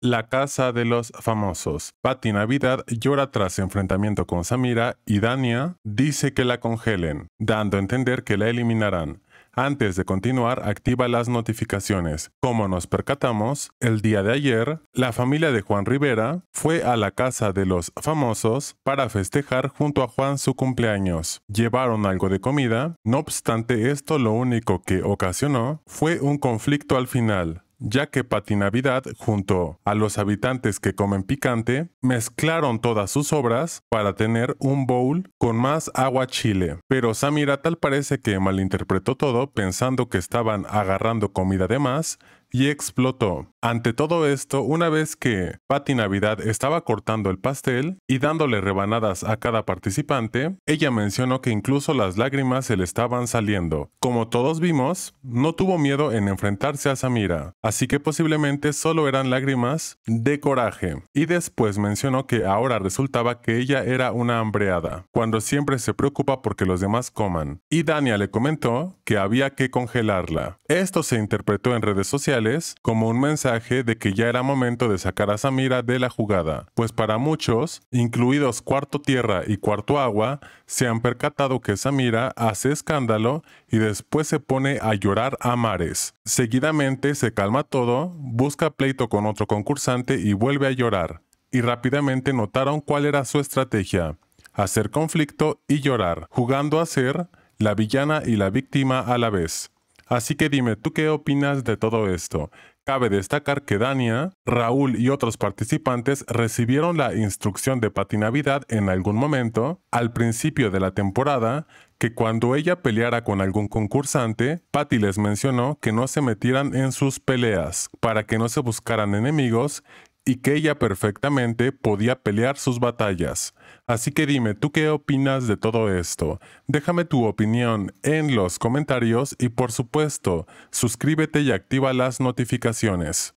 La Casa de los Famosos. Patty Navidad llora tras enfrentamiento con Samira y Dania dice que la congelen, dando a entender que la eliminarán. Antes de continuar, activa las notificaciones. Como nos percatamos, el día de ayer, la familia de Juan Rivera fue a la casa de los famosos para festejar junto a Juan su cumpleaños. Llevaron algo de comida, no obstante esto lo único que ocasionó fue un conflicto al final ya que Patinavidad, junto a los habitantes que comen picante, mezclaron todas sus obras para tener un bowl con más agua chile. Pero Samira tal parece que malinterpretó todo pensando que estaban agarrando comida de más y explotó. Ante todo esto, una vez que Patty Navidad estaba cortando el pastel y dándole rebanadas a cada participante, ella mencionó que incluso las lágrimas se le estaban saliendo. Como todos vimos, no tuvo miedo en enfrentarse a Samira, así que posiblemente solo eran lágrimas de coraje. Y después mencionó que ahora resultaba que ella era una hambreada, cuando siempre se preocupa porque los demás coman. Y Dania le comentó que había que congelarla. Esto se interpretó en redes sociales como un mensaje de que ya era momento de sacar a Samira de la jugada, pues para muchos, incluidos Cuarto Tierra y Cuarto Agua, se han percatado que Samira hace escándalo y después se pone a llorar a mares. Seguidamente se calma todo, busca pleito con otro concursante y vuelve a llorar. Y rápidamente notaron cuál era su estrategia, hacer conflicto y llorar, jugando a ser la villana y la víctima a la vez. Así que dime, ¿tú qué opinas de todo esto? Cabe destacar que Dania, Raúl y otros participantes recibieron la instrucción de Navidad en algún momento, al principio de la temporada, que cuando ella peleara con algún concursante, Patty les mencionó que no se metieran en sus peleas, para que no se buscaran enemigos y que ella perfectamente podía pelear sus batallas. Así que dime, ¿tú qué opinas de todo esto? Déjame tu opinión en los comentarios y por supuesto, suscríbete y activa las notificaciones.